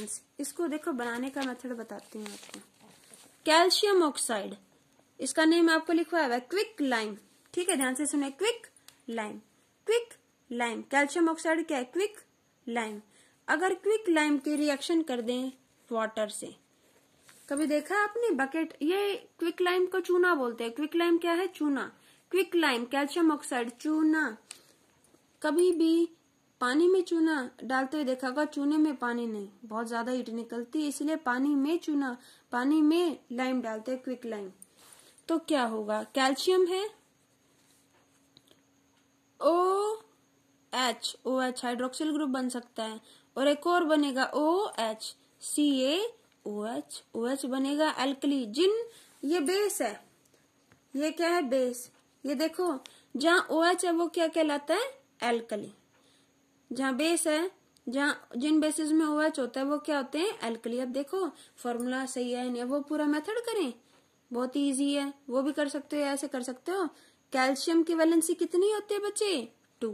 friends इसको देखो बनाने का मेथड बताती हूँ आपको कैल्शियम ऑक्साइड इसका नेम आपको लिखवा हुआ है क्विक लाइम ठीक है ध्यान से सुने quick lime quick lime calcium oxide क्या है क्विक लाइम अगर क्विक लाइम की रिएक्शन कर दें वाटर से कभी देखा आपने बकेट ये क्विक लाइम को चूना बोलते हैं क्विक लाइम क्या है चूना क्विक लाइम कैल्शियम ऑक्साइड चूना कभी भी पानी में चूना डालते हुए देखा होगा चूने में पानी नहीं बहुत ज्यादा हीट निकलती है इसलिए पानी में चूना पानी में लाइम डालते हैं क्विक लाइम तो क्या होगा कैल्शियम है O H O H hydroxyl group बन सकता है और एक और बनेगा O H C A O H O H बनेगा एल्कली जिन ये बेस है ये क्या है बेस ये देखो जहां ओ एच है वो क्या कहलाता है एल्कली जहाँ बेस है जहाँ जिन बेसिस में ओएच OH होता है वो क्या होते हैं एल्कली अब देखो फॉर्मूला सही है नहीं वो पूरा मेथड करें बहुत इजी है वो भी कर सकते हो ऐसे कर सकते हो कैल्शियम की वैलेंसी कितनी होती है बच्चे टू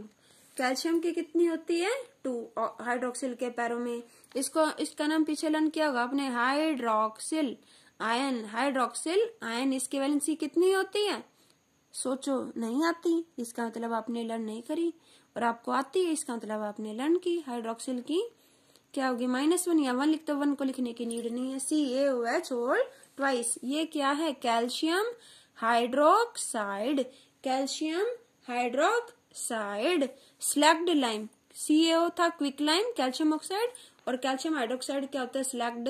कैल्शियम की कितनी होती है टू हाइड्रोक्सिल के पैरों में इसको इसका नाम पीछे लन किया होगा आपने हाइड्रोक्सिल आयन हाइड्रोक्सिल आयन इसकी वैलेंसी कितनी होती है सोचो नहीं आती इसका मतलब आपने लर्न नहीं करी और आपको आती है इसका मतलब आपने लर्न की हाइड्रोक्सिल की क्या होगी माइनस वन या वन लिखते वन को लिखने की नीड नहीं है सी ए एच और ट्वाइस ये क्या है calcium hydroxide calcium hydroxide slaked lime CAO था क्विक लाइम कैल्शियम ऑक्साइड और कैल्शियम हाइड्रोक्साइड क्या होता है स्लैक्ड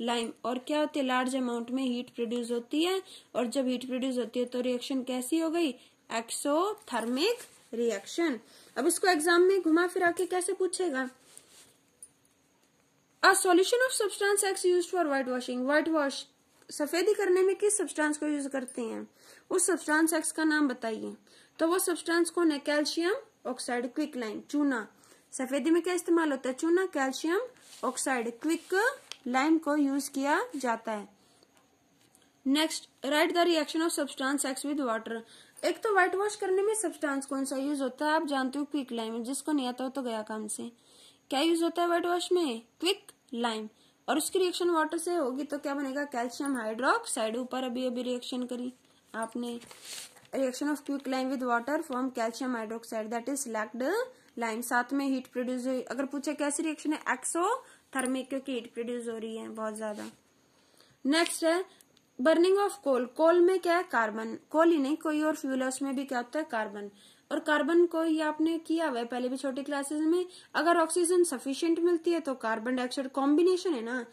लाइम और क्या होती है लार्ज अमाउंट में हीट प्रोड्यूस होती है और जब हीट प्रोड्यूस होती है तो रिएक्शन कैसी हो गई एक्सोथर्मिक रिएक्शन अब इसको एग्जाम में घुमा फिरा के कैसे पूछेगा a solution of substance X use for whitewashing whitewash सफेदी करने में किस सब्सटेंस को यूज करते हैं उस सब्सटेंस एक्स का नाम बताइए तो वो सब्सटेंस कौन है कैल्शियम ऑक्साइड क्विक लाइन चूना सफेदी में क्या इस्तेमाल होता है चूना कैल्शियम ऑक्साइड क्विक लाइन को यूज किया जाता है next write the reaction of substance X with water एक तो व्हाइट वॉश करने में सब्सटेंस कौन सा यूज होता है आप जानते हो क्विक लाइम जिसको नहीं आता हो तो गया काम से क्या यूज होता है व्हाइट वॉश में क्विक लाइम और उसकी रिएक्शन वाटर से होगी तो क्या बनेगा कैल्शियम हाइड्रोक्साइड ऊपर अभी अभी रिएक्शन करी आपने reaction of quick lime with water form calcium hydroxide that is slaked lime साथ में हीट प्रोड्यूस हुई अगर पूछे कैसी रिएक्शन है एक्सो थर्मिक क्योंकि हीट प्रोड्यूस हो रही है बहुत ज्यादा नेक्स्ट है बर्निंग ऑफ कोल कोल में क्या है कार्बन कोल ही नहीं कोई और फ्यूल है उसमें भी क्या होता है कार्बन और कार्बन को ये आपने किया हुआ है पहले भी छोटी क्लासेस में अगर ऑक्सीजन सफिशियंट मिलती है तो कार्बन डाइऑक्साइड कॉम्बिनेशन है ना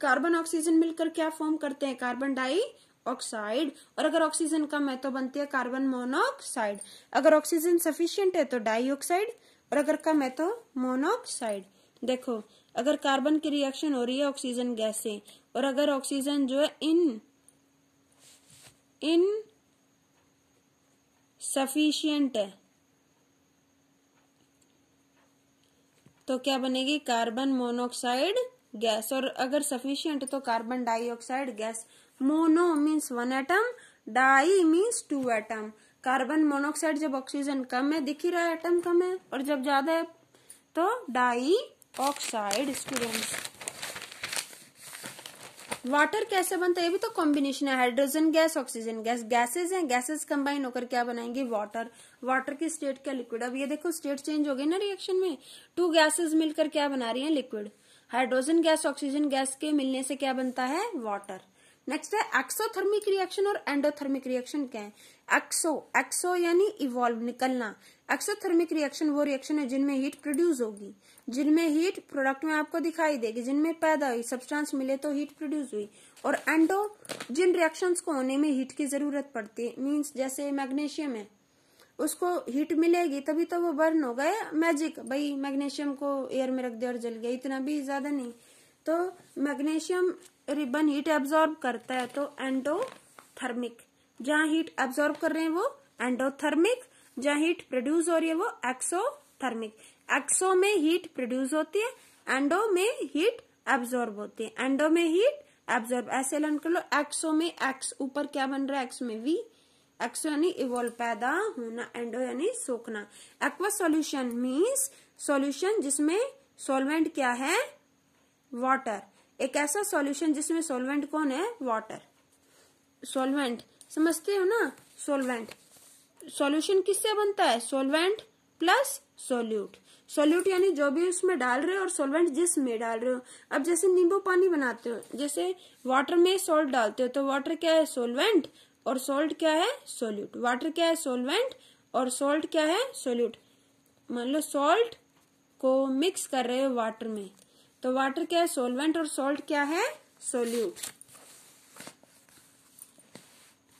कार्बन ऑक्सीजन मिलकर क्या फॉर्म करते हैं कार्बन डाई ऑक्साइड और अगर ऑक्सीजन कम है तो बनती है कार्बन मोनोऑक्साइड अगर ऑक्सीजन सफिशियंट है तो डाइऑक्साइड और अगर कम है तो मोनोऑक्साइड देखो अगर कार्बन की रिएक्शन हो रही है ऑक्सीजन गैस से और अगर ऑक्सीजन जो है इन इन सफिशियंट है तो क्या बनेगी कार्बन मोनोऑक्साइड गैस और अगर सफिशियंट तो carbon dioxide gas mono means one atom di means two atom carbon monoxide जब ऑक्सीजन कम है दिख ही रहा है एटम कम है और जब ज्यादा है तो डाई ऑक्साइड स्टूडेंट वाटर कैसे बनता है ये भी तो कॉम्बिनेशन है hydrogen gas oxygen gas gases हैं गैसेस कंबाइन होकर क्या बनाएंगे वाटर वाटर की स्टेट क्या लिक्विड अब ये देखो स्टेट चेंज हो गई ना रिएक्शन में टू गैसेस मिलकर क्या बना रही हैं liquid hydrogen gas oxygen gas के मिलने से क्या बनता है वाटर नेक्स्ट है एक्सोथर्मिक रिएक्शन और एंडोथर्मिक रिएक्शन क्या है एक्सो एक्सो यानी इवॉल्व निकलना एक्सोथर्मिक रिएक्शन वो रिएक्शन है जिनमें हीट प्रोड्यूस होगी जिनमें हीट प्रोडक्ट में आपको दिखाई देगी जिनमें पैदा हुई सब्सटेंस मिले तो हीट प्रोड्यूस हुई और एंडो जिन रिएक्शंस को होने में हीट की जरूरत पड़ती है मीन्स जैसे मैग्नीशियम है उसको हीट मिलेगी तभी तो वो बर्न हो गए मैजिक भाई मैग्नीशियम को एयर में रख दिया और जल गया इतना भी ज्यादा नहीं तो मैग्नेशियम रिबन हीट एब्जॉर्ब करता है तो एंडोथर्मिक जहाँ हीट एब्जॉर्ब कर रहे हैं वो एंडोथर्मिक जहाँ हीट प्रोड्यूस हो रही है वो एक्सोथर्मिक एक्सो में हीट प्रोड्यूस होती है एंडो में हीट एब्जॉर्ब होती है एंडो में हीट एब्जॉर्ब ऐसे लर्न कर लो एक्सो में एक्स ऊपर क्या बन रहा है एक्स में वी एक्सो यानी इवॉल्व पैदा होना एंडो यानी सोखना एक्वा सोल्यूशन मीन्स सोल्यूशन जिसमें सोलवेंट क्या है वॉटर एक ऐसा सोल्यूशन जिसमें सोलवेंट कौन है वॉटर सोलवेंट समझते हो ना सोलवेंट सोल्यूशन किससे बनता है सोलवेंट प्लस सोल्यूट सोल्यूट यानी जो भी उसमें डाल रहे हो और सोलवेंट जिस में डाल रहे हो अब जैसे नींबू पानी बनाते हो जैसे वाटर में सोल्ट डालते हो तो वाटर क्या है सोलवेंट और सोल्ट क्या है सोल्यूट वाटर क्या है सोलवेंट और सोल्ट क्या है सोल्यूट मान लो सोल्ट को मिक्स कर रहे हो वाटर में तो वाटर क्या है सोलवेंट और सोल्ट क्या है solute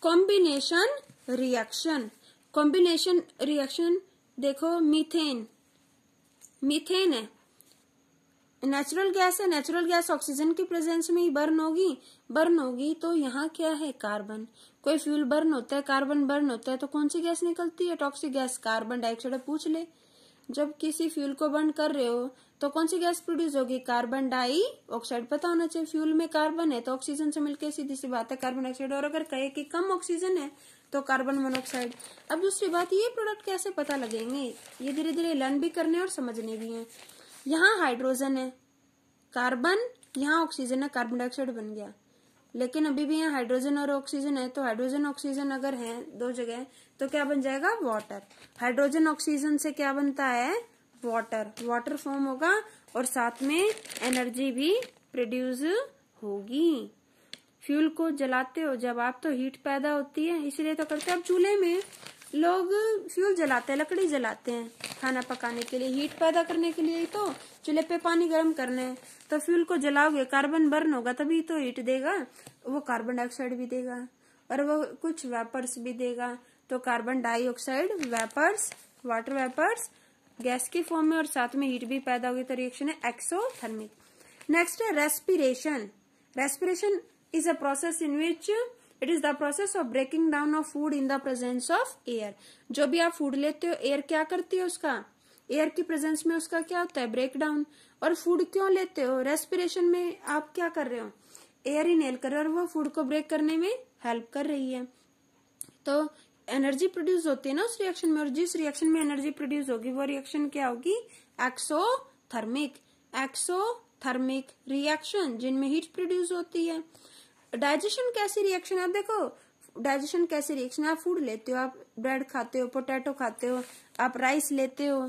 combination reaction combination reaction देखो मीथेन मीथेन है नेचुरल गैस है नेचुरल गैस ऑक्सीजन की प्रेजेंस में ही बर्न होगी बर्न होगी तो यहाँ क्या है कार्बन कोई फ्यूल बर्न होता है कार्बन बर्न होता है तो कौन सी गैस निकलती है टॉक्सिक गैस कार्बन डाइऑक्साइड पूछ ले जब किसी फ्यूल को बर्न कर रहे हो तो कौन सी गैस प्रोड्यूस होगी कार्बन डाइऑक्साइड पता होना चाहिए फ्यूल में कार्बन है तो ऑक्सीजन से मिलकर सीधी सी बात है कार्बन डाइऑक्साइड और अगर कहे कि कम ऑक्सीजन है तो कार्बन मोनोक्साइड अब दूसरी बात ये प्रोडक्ट कैसे पता लगेंगे ये धीरे धीरे लर्न भी करने और समझने भी हैं यहाँ हाइड्रोजन है कार्बन यहाँ ऑक्सीजन है कार्बन डाइऑक्साइड बन गया लेकिन अभी भी यहाँ हाइड्रोजन और ऑक्सीजन है तो हाइड्रोजन ऑक्सीजन अगर है दो जगह तो क्या बन जाएगा वाटर हाइड्रोजन ऑक्सीजन से क्या बनता है वाटर वाटर फॉर्म होगा और साथ में एनर्जी भी प्रोड्यूस होगी फ्यूल को जलाते हो जब आप तो हीट पैदा होती है इसीलिए तो करते हैं अब चूल्हे में लोग फ्यूल जलाते हैं लकड़ी जलाते हैं खाना पकाने के लिए हीट पैदा करने के लिए तो चूल्हे पे पानी गर्म करना है तो फ्यूल को जलाओगे कार्बन बर्न होगा तभी तो हीट देगा वो कार्बन डाइऑक्साइड भी देगा और वो कुछ वेपर्स भी देगा तो carbon dioxide vapours water vapours gas के फॉर्म में और साथ में हीट भी पैदा होगी तो रिएक्शन है एक्सोथर्मिक नेक्स्ट है respiration respiration is a process in which it is the process of breaking down of food in the presence of air जो भी आप फूड लेते हो एयर क्या करती है उसका एयर की प्रेजेंस में उसका क्या होता है ब्रेक डाउन और फूड क्यों लेते हो रेस्पिरेशन में आप क्या कर रहे हो एयर इनहेल कर रहे हो और वो फूड को ब्रेक करने में हेल्प कर रही है तो एनर्जी प्रोड्यूस होती है ना उस रिएक्शन में और जिस रिएक्शन में एनर्जी प्रोड्यूस होगी वो रिएक्शन क्या होगी exothermic exothermic reaction जिनमें हीट प्रोड्यूस होती है डाइजेशन कैसी रिएक्शन है देखो डाइजेशन कैसे रिएक्शन आप फूड लेते हो आप ब्रेड खाते हो पोटैटो खाते हो आप राइस लेते हो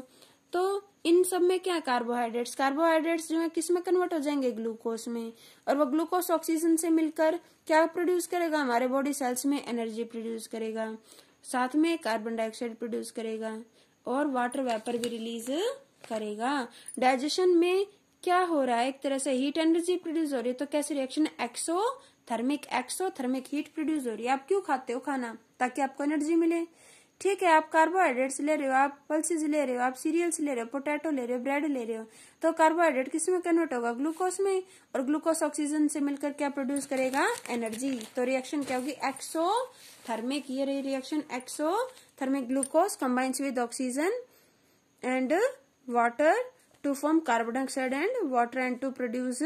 तो इन सब में क्या कार्बोहाइड्रेट्स कार्बोहाइड्रेट्स जो है किस में कन्वर्ट हो जाएंगे ग्लूकोज में और वो ग्लूकोज ऑक्सीजन से मिलकर क्या प्रोड्यूस करेगा हमारे बॉडी सेल्स में एनर्जी प्रोड्यूस करेगा साथ में कार्बन डाइऑक्साइड प्रोड्यूस करेगा और वाटर वेपर भी रिलीज करेगा डाइजेशन में क्या हो रहा है एक तरह से हीट एनर्जी प्रोड्यूस हो रही है तो कैसे reaction exothermic exothermic heat produce हो रही है आप क्यों खाते हो खाना ताकि आपको एनर्जी मिले ठीक है आप कार्बोहाइड्रेट्स ले रहे हो आप पल्सिस ले रहे हो आप सीरियल्स ले रहे हो पोटैटो ले रहे हो ब्रेड ले रहे हो तो कार्बोहाइड्रेट किस में कन्वर्ट होगा ग्लूकोज में और ग्लूकोज ऑक्सीजन से मिलकर क्या प्रोड्यूस करेगा एनर्जी तो रिएक्शन क्या होगी एक्सो थर्मिक ये रही reaction exothermic glucose combines with oxygen and water to form carbon dioxide and water and to produce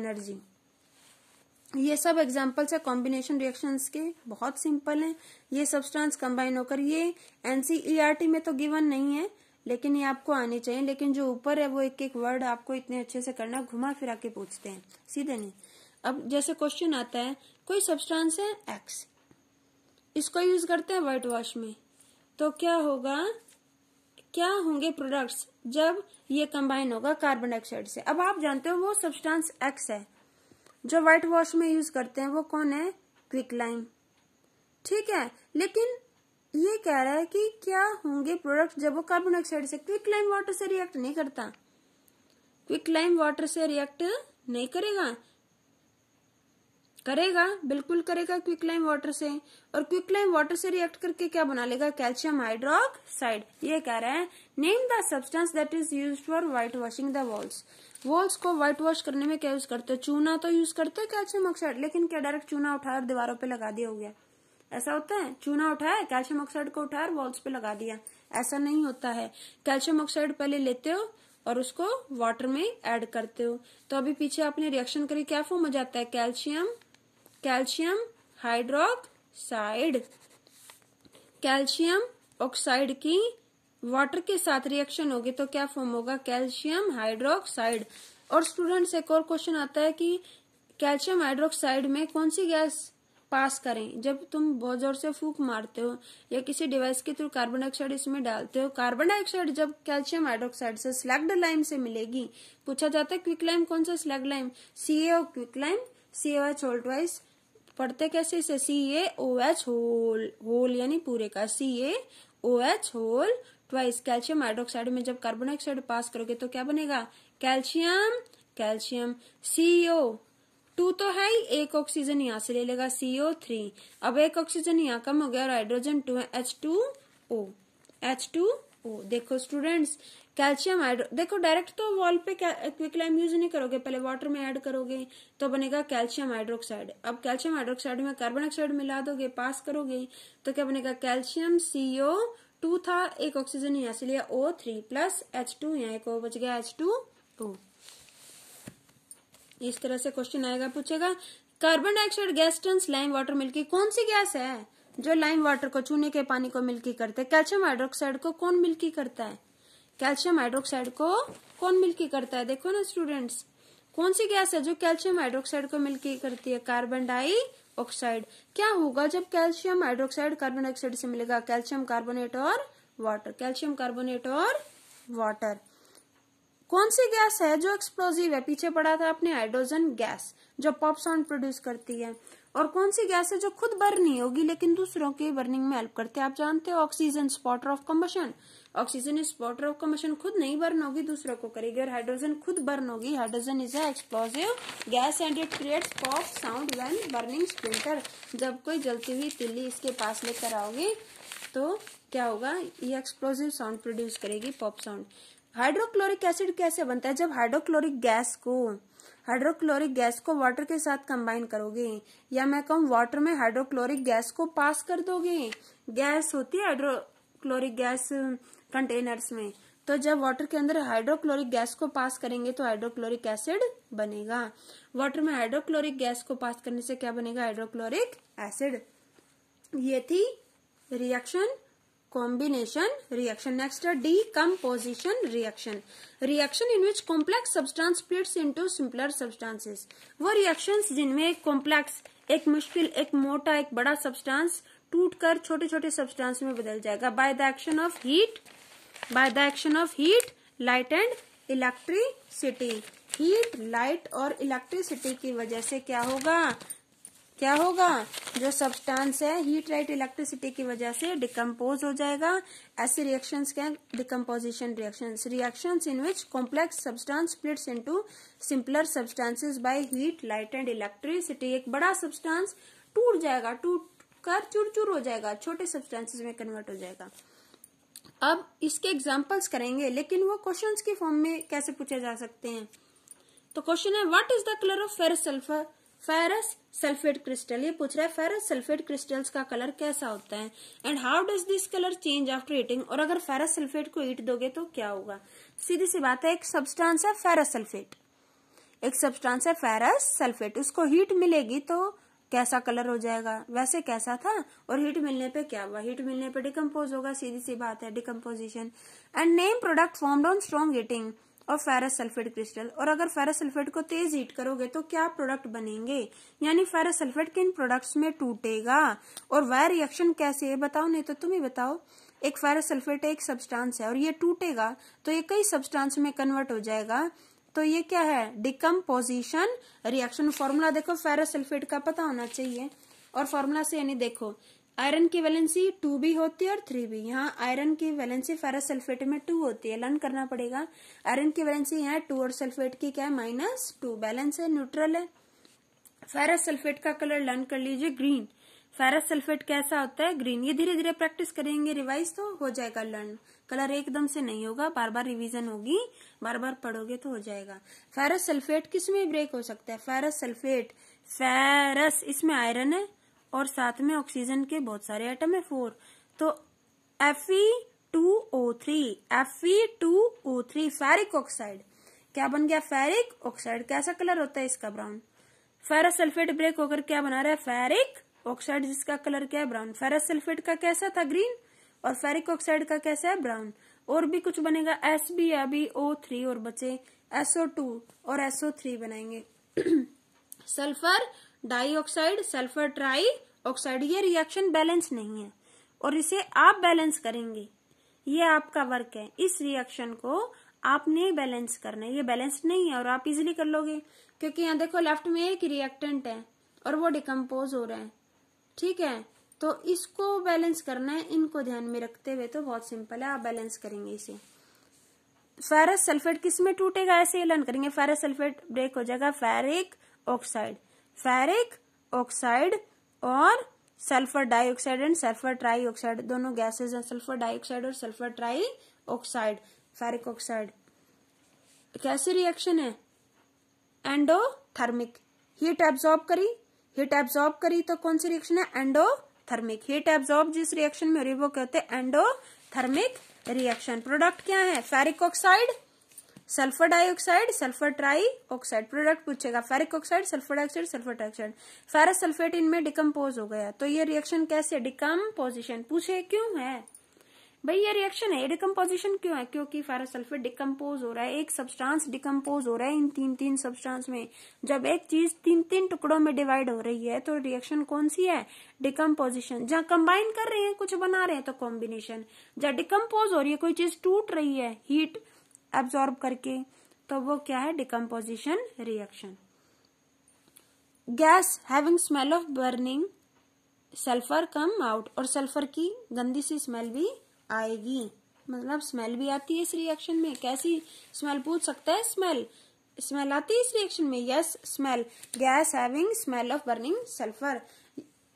energy ये सब एग्जाम्पल्स है कॉम्बिनेशन रिएक्शंस के बहुत सिंपल हैं ये सब्सटेंस कंबाइन होकर ये एनसीईआरटी e में तो गिवन नहीं है लेकिन ये आपको आनी चाहिए लेकिन जो ऊपर है वो एक एक वर्ड आपको इतने अच्छे से करना घुमा फिरा के पूछते हैं सीधे नहीं अब जैसे क्वेश्चन आता है कोई सब्सटेंस है एक्स इसको यूज करते हैं वाइट वॉश में तो क्या होगा क्या होंगे प्रोडक्ट्स जब ये कंबाइन होगा कार्बन डाइऑक्साइड से अब आप जानते हो वो सब्सटेंस एक्स है जो व्हाइट वॉश में यूज करते हैं वो कौन है क्विक लाइम ठीक है लेकिन ये कह रहा है कि क्या होंगे प्रोडक्ट जब वो कार्बन डाइऑक्साइड से क्विक लाइम वाटर से रिएक्ट नहीं करता क्विक लाइम वाटर से रिएक्ट नहीं करेगा करेगा बिल्कुल करेगा क्विक लाइम वाटर से और क्विक लाइम वाटर से रिएक्ट करके क्या बना लेगा कैल्शियम हाइड्रोक्साइड ये कह रहा है name the substance that is use for whitewashing the walls walls को व्हाइट वॉश करने में क्या यूज तो करते हैं चूना तो यूज करते हैं कैल्शियम ऑक्साइड लेकिन क्या डायरेक्ट चूना उठा और दीवारों पर लगा दिया हो गया ऐसा होता है चूना उठाया कैल्शियम ऑक्साइड को उठाया और वॉल्स पे लगा दिया ऐसा नहीं होता है कैल्शियम ऑक्साइड पहले लेते हो और उसको वाटर में ऐड करते हो तो अभी पीछे आपने रिएक्शन करी क्या फॉर्म हो जाता है calcium calcium hydroxide calcium oxide की वाटर के साथ रिएक्शन होगी तो क्या फॉर्म होगा कैल्शियम हाइड्रोक्साइड और से एक और क्वेश्चन आता है कि कैल्शियम हाइड्रोक्साइड में कौन सी गैस पास करें जब तुम बहुत जोर से फूक मारते हो या किसी डिवाइस के थ्रू कार्बन डाइऑक्साइड इसमें डालते हो कार्बन डाइऑक्साइड जब कैल्शियम हाइड्रोक्साइड से स्लैग्ड लाइम से मिलेगी पूछा जाता है क्विक लाइम कौन सा slaked lime CA quick lime CA salt वाइस पढ़ते कैसे इसे C A O H whole whole यानी पूरे का C A O H whole twice calcium hydroxide में जब कार्बन डाइऑक्साइड पास करोगे तो क्या बनेगा calcium calcium C O two तो है ही एक ऑक्सीजन यहाँ से ले लेगा सीओ थ्री अब एक ऑक्सीजन यहाँ कम हो गया और हाइड्रोजन टू है H two O H two O देखो स्टूडेंट्स कैल्शियम हाइड्रो देखो डायरेक्ट तो वॉल पे क्विकलाइम यूज नहीं करोगे पहले वाटर में ऐड करोगे तो बनेगा कैल्शियम हाइड्रोक्साइड अब कैल्शियम हाइड्रोक्साइड में कार्बन ऑक्साइड मिला दोगे पास करोगे तो क्या बनेगा कैल्शियम सीओ टू था एक ऑक्सीजन यहां से लिया O three plus H two यहाँ एक बच गया एच टू ओ इस तरह से क्वेश्चन आएगा पूछेगा carbon dioxide gas turn lime water milky कौन सी गैस है जो लाइम वाटर को चूने के पानी को मिल्की करते हैं कैल्शियम हाइड्रोक्साइड को कौन मिल्की करता है कैल्शियम हाइड्रोक्साइड को कौन मिलकर करता है देखो ना स्टूडेंट्स कौन सी गैस है जो कैल्शियम हाइड्रोक्साइड को मिलकर करती है कार्बन डाई ऑक्साइड क्या होगा जब कैल्शियम हाइड्रोक्साइड कार्बन डाइऑक्साइड से मिलेगा कैल्शियम कार्बोनेट और वाटर कैल्शियम कार्बोनेट और वाटर कौन सी गैस है जो एक्सप्लोजिव है पीछे पड़ा था अपने हाइड्रोजन गैस जो पॉप साउंड प्रोड्यूस करती है और कौन सी गैस है जो खुद बर्न नहीं होगी लेकिन दूसरों की बर्निंग में हेल्प करती है आप जानते हो oxygen supporter of combustion oxygen इस वॉटर ऑफ मशीन खुद नहीं बर्न होगी दूसरों को करेगी और हाइड्रोजन खुद बर्न होगी hydrogen is explosive gas and it creates pop sound when burning splinter जब कोई जलती हुई तिल्ली इसके पास लेकर आओगी तो क्या होगा ये एक्सप्लोजिव साउंड प्रोड्यूस करेगी पॉप साउंड हाइड्रोक्लोरिक एसिड कैसे बनता है जब हाइड्रोक्लोरिक गैस को हाइड्रोक्लोरिक गैस को वाटर के साथ कंबाइन करोगे या मैं कहूँ वाटर में हाइड्रोक्लोरिक गैस को पास कर दोगे गैस होती है हाइड्रोक्लोरिक गैस कंटेनर्स में तो जब वाटर के अंदर हाइड्रोक्लोरिक गैस को पास करेंगे तो हाइड्रोक्लोरिक एसिड बनेगा वाटर में हाइड्रोक्लोरिक गैस को पास करने से क्या बनेगा हाइड्रोक्लोरिक एसिड ये थी रिएक्शन कॉम्बिनेशन रिएक्शन नेक्स्ट है decomposition reaction reaction in which complex substance splits into simpler substances वो रिएक्शन जिनमें कॉम्प्लेक्स एक मुश्किल एक मोटा एक बड़ा सब्सटेंस टूटकर छोटे छोटे सब्सटेंस में बदल जाएगा by the action of heat by the action of heat light and electricity heat light और इलेक्ट्रिसिटी की वजह से क्या होगा क्या होगा जो सब्सटेंस है हीट लाइट इलेक्ट्रिसिटी की वजह से डिकम्पोज हो जाएगा ऐसे रिएक्शंस क्या decomposition reactions reactions in which complex substance splits into simpler substances by heat light and electricity एक बड़ा सब्सटेंस टूट जाएगा टूट कर चूर चूर हो जाएगा छोटे सब्सटेंसेज में कन्वर्ट हो जाएगा अब इसके एग्जाम्पल्स करेंगे लेकिन वो क्वेश्चन के फॉर्म में कैसे पूछे जा सकते हैं तो क्वेश्चन है what is the colour of ferrous sulphur ferrous sulphate crystal ये पूछ रहा है फेरस सल्फेट क्रिस्टल्स का कलर कैसा होता है and how does this colour change after heating और अगर फेरस सल्फेट को ईट दोगे तो क्या होगा सीधी सी बात है एक सब्सटेंस है फेरस सल्फेट एक सब्सटेंस है फेरस सल्फेट उसको हीट मिलेगी तो कैसा कलर हो जाएगा वैसे कैसा था और हीट मिलने पे क्या हुआ हीट मिलने पे डिकम्पोज होगा सीधी सी बात है decomposition and name product formed on strong heating और फेरस सल्फेट क्रिस्टल और अगर फेरस सल्फेट को तेज हीट करोगे तो क्या प्रोडक्ट बनेंगे यानी फेरस सल्फेट किन प्रोडक्ट्स में टूटेगा और वायर रिएक्शन कैसे है बताओ नहीं तो तुम ही बताओ एक फेरस सल्फेट एक सब्सटेंस है और ये टूटेगा तो ये कई सब्सटेंस में कन्वर्ट हो जाएगा तो ये क्या है डिकम्पोजिशन रिएक्शन फॉर्मूला देखो फेरोसल्फेट का पता होना चाहिए और फॉर्मूला से यानी देखो आयरन की वैलेंसी टू बी होती है और थ्री बी यहाँ आयरन की वैलेंसी फेरोसल्फेट में टू होती है लर्न करना पड़ेगा आयरन की वैलेंसी यहाँ टू और सल्फेट की क्या है माइनस टू बैलेंस है न्यूट्रल है फेरोसल्फेट का कलर लर्न कर लीजिए ग्रीन फेरस सल्फेट कैसा होता है ग्रीन ये धीरे धीरे प्रैक्टिस करेंगे रिवाइज तो हो जाएगा लर्न कलर एकदम से नहीं होगा बार बार रिवीजन होगी बार बार पढ़ोगे तो हो जाएगा फेरस सल्फेट किस में ब्रेक हो सकता है फेरस सल्फेट फेरस इसमें आयरन है और साथ में ऑक्सीजन के बहुत सारे आइटम है फोर तो F two O three F two O three ferric oxide क्या बन गया फेरिक ऑक्साइड कैसा कलर होता है इसका ब्राउन फेरस सल्फेट ब्रेक होकर क्या बना रहा है फेरिक ऑक्साइड जिसका कलर क्या है ब्राउन फेरस सल्फेट का कैसा था ग्रीन और फेरिक ऑक्साइड का कैसा है ब्राउन और भी कुछ बनेगा एस बी अभी ओ थ्री और बचे एसओ टू और एसओ थ्री बनाएंगे sulphur dioxide sulphur trioxide ये रिएक्शन बैलेंस नहीं है और इसे आप बैलेंस करेंगे ये आपका वर्क है इस रिएक्शन को आपने बैलेंस करना है ये बैलेंस नहीं है और आप इजिली कर लोगे क्योंकि यहाँ देखो लेफ्ट में एक रिएक्टेंट है और वो डिकम्पोज हो रहा है ठीक है तो इसको बैलेंस करना है इनको ध्यान में रखते हुए तो बहुत सिंपल है आप बैलेंस करेंगे इसे फेरस सल्फेट किस में टूटेगा ऐसे ही लर्न करेंगे फेरस सल्फेट ब्रेक हो जाएगा फेरिक ऑक्साइड फेरिक ऑक्साइड और sulphur dioxide and sulphur trioxide दोनों गैसेज हैं सल्फर डाइऑक्साइड और sulphur trioxide ferric oxide कैसी रिएक्शन है एंडोथर्मिक हीट एब्सॉर्ब करी हीट एब्जॉर्ब करी तो कौन सी रिएक्शन है एंडोथर्मिक हीट एब्जॉर्ब जिस रिएक्शन में हो रही वो कहते हैं एंडोथर्मिक रिएक्शन प्रोडक्ट क्या है ferric oxide sulphur dioxide sulphur trioxide product पूछेगा ferric oxide sulphur dioxide sulphur dioxide ferrous sulphate इनमें डिकम्पोज हो गया तो ये रिएक्शन कैसे डिकम्पोजिशन पूछे क्यों है भाई ये रिएक्शन है डिकम्पोजिशन क्यों है क्योंकि फेरासल्फेट डिकम्पोज हो रहा है एक सब्सटेंस डिकम्पोज हो रहा है इन तीन तीन सब्सटेंस में जब एक चीज तीन तीन टुकड़ों में डिवाइड हो रही है तो रिएक्शन कौन सी है डिकम्पोजिशन जहाँ कंबाइन कर रहे हैं कुछ बना रहे हैं तो कॉम्बिनेशन जहाँ डिकम्पोज हो रही है कोई चीज टूट रही है हीट एब्जॉर्ब करके तो वो क्या है decomposition reaction gas having smell of burning sulphur come out और सल्फर की गंदी सी स्मेल भी आएगी मतलब स्मेल भी आती है इस रिएक्शन में कैसी स्मेल पूछ सकता है स्मेल स्मेल आती है इस रिएक्शन में yes smell gas having smell of burning sulphur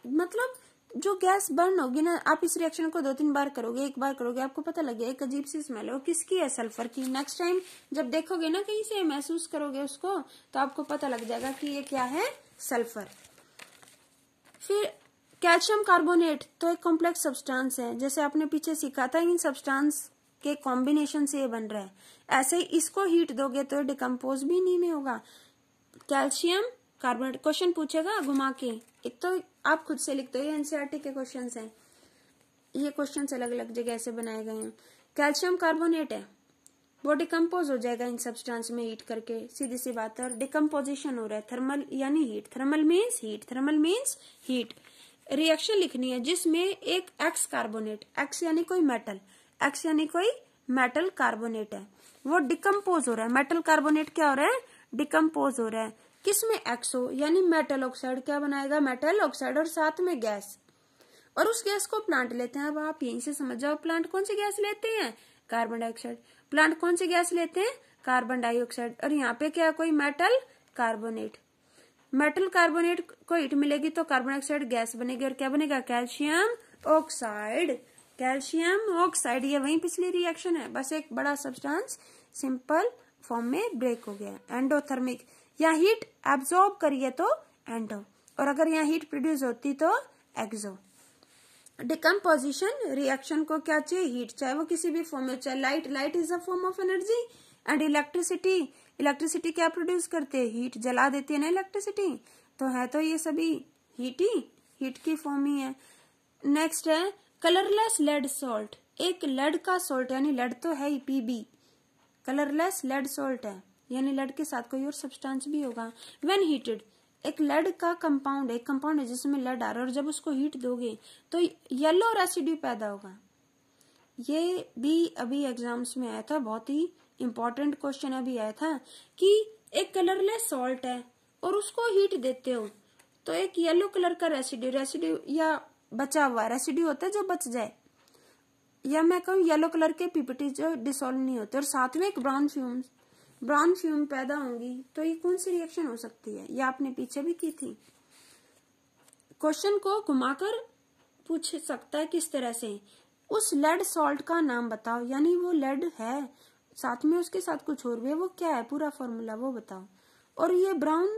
मतलब जो गैस बर्न होगी ना आप इस रिएक्शन को दो तीन बार करोगे एक बार करोगे आपको पता लग गया एक अजीब सी स्मेल है किसकी है सल्फर की नेक्स्ट टाइम जब देखोगे ना कहीं से महसूस करोगे उसको तो आपको पता लग जाएगा कि ये क्या है सल्फर फिर कैल्शियम कार्बोनेट तो एक कॉम्प्लेक्स सब्सटेंस है जैसे आपने पीछे सीखा था इन सब्सटेंस के कॉम्बिनेशन से ये बन रहा है ऐसे ही इसको हीट दोगे तो डिकम्पोज भी नहीं में होगा कैल्शियम कार्बोनेट क्वेश्चन पूछेगा घुमा के एक तो आप खुद से लिखते हो ये एनसीआरटी e के क्वेश्चन है ये क्वेश्चन अलग अलग जगह से बनाए गए हैं कैल्शियम कार्बोनेट है वो डिकम्पोज हो जाएगा इन सब्सटेंस में हीट करके सीधी सी बात है और डिकम्पोजिशन हो रहा है थर्मल यानी heat thermal means heat thermal means heat reaction लिखनी है जिसमें एक एक्स कार्बोनेट एक्स यानी कोई मेटल एक्स यानी कोई मेटल कार्बोनेट है वो डिकम्पोज हो रहा है मेटल कार्बोनेट क्या हो रहा है डिकम्पोज हो रहा है किसमें एक्सो यानी मेटल ऑक्साइड क्या बनाएगा मेटल ऑक्साइड और साथ में गैस और उस गैस को प्लांट लेते हैं अब आप यहीं से समझ जाओ प्लांट कौन सी गैस लेते हैं कार्बन डाइऑक्साइड प्लांट कौन सी गैस लेते हैं कार्बन डाइऑक्साइड और यहाँ पे क्या कोई मेटल कार्बोनेट मेटल कार्बोनेट को ईट मिलेगी तो कार्बन डाइऑक्साइड गैस बनेगी और क्या बनेगा कैल्शियम ऑक्साइड कैल्शियम ऑक्साइड ये वही पिछली रिएक्शन है बस एक बड़ा सब्सटेंस सिंपल फॉर्म में ब्रेक हो गया एंडोथर्मिक या हीट एब्जॉर्ब करिए तो एंडो और अगर यहाँ हीट प्रोड्यूस होती तो एक्सो डिकम्पोजिशन रिएक्शन को क्या चाहिए हीट चाहे वो किसी भी फॉर्म में चाहे light light is a form of energy and electricity electricity क्या प्रोड्यूस करते हैं हीट जला देती है ना इलेक्ट्रिसिटी तो है तो ये सभी हीट ही हीट की फॉर्म ही है नेक्स्ट है कलरलेस लेड सोल्ट एक लेड का सोल्ट यानी लेड तो है ही पीबी कलरलेस लेड सोल्ट है यानी लेड के साथ कोई और सब्सटेंस भी होगा वेन हीटेड एक लेड का कंपाउंड एक कंपाउंड है जिसमें लेड आ रहा है और जब उसको हीट दोगे तो येलो रेसिड्यू पैदा होगा ये भी अभी एग्जाम्स में आया था बहुत ही इम्पोर्टेंट क्वेश्चन अभी आया था कि एक कलरलेस सॉल्ट है और उसको हीट देते हो तो एक येलो कलर का रेसिड्यू रेसिड्यू या बचा हुआ रेसिड्यू होता है जो बच जाए या मैं कहूँ येलो कलर के पीपीटी जो डिसोल्व नहीं होते और साथ में एक ब्राउन फ्यूम ब्राउन फ्यूम पैदा होंगी तो ये कौन सी रिएक्शन हो सकती है या आपने पीछे भी की थी क्वेश्चन को घुमाकर पूछ सकता है किस तरह से उस लेड सॉल्ट का नाम बताओ यानी वो लेड है साथ में उसके साथ कुछ और भी है वो क्या है पूरा फॉर्मूला वो बताओ और ये ब्राउन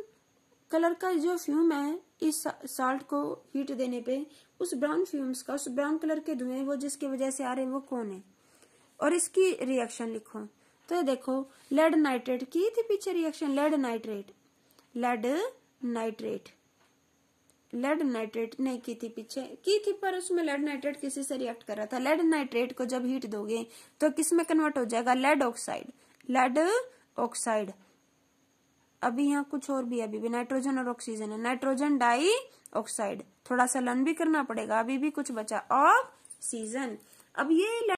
कलर का जो फ्यूम है इस साल्ट को हीट देने पे उस ब्राउन फ्यूम्स का उस ब्राउन कलर के धुएं वो जिसकी वजह से आ रहे हैं वो कौन है और इसकी रिएक्शन लिखो तो ये देखो लेड नाइट्रेट की थी पीछे reaction lead nitrate lead nitrate lead nitrate नहीं की थी पीछे की थी पर उसमें लेड नाइट्रेट किसी से रिएक्ट कर रहा था लेड नाइट्रेट को जब हीट दोगे तो किस में कन्वर्ट हो जाएगा लेड ऑक्साइड लेड ऑक्साइड अभी यहाँ कुछ और भी अभी भी नाइट्रोजन और ऑक्सीजन है नाइट्रोजन डाई ऑक्साइड थोड़ा सा लर्न भी करना पड़ेगा अभी भी कुछ बचा ऑक्सीजन अब ये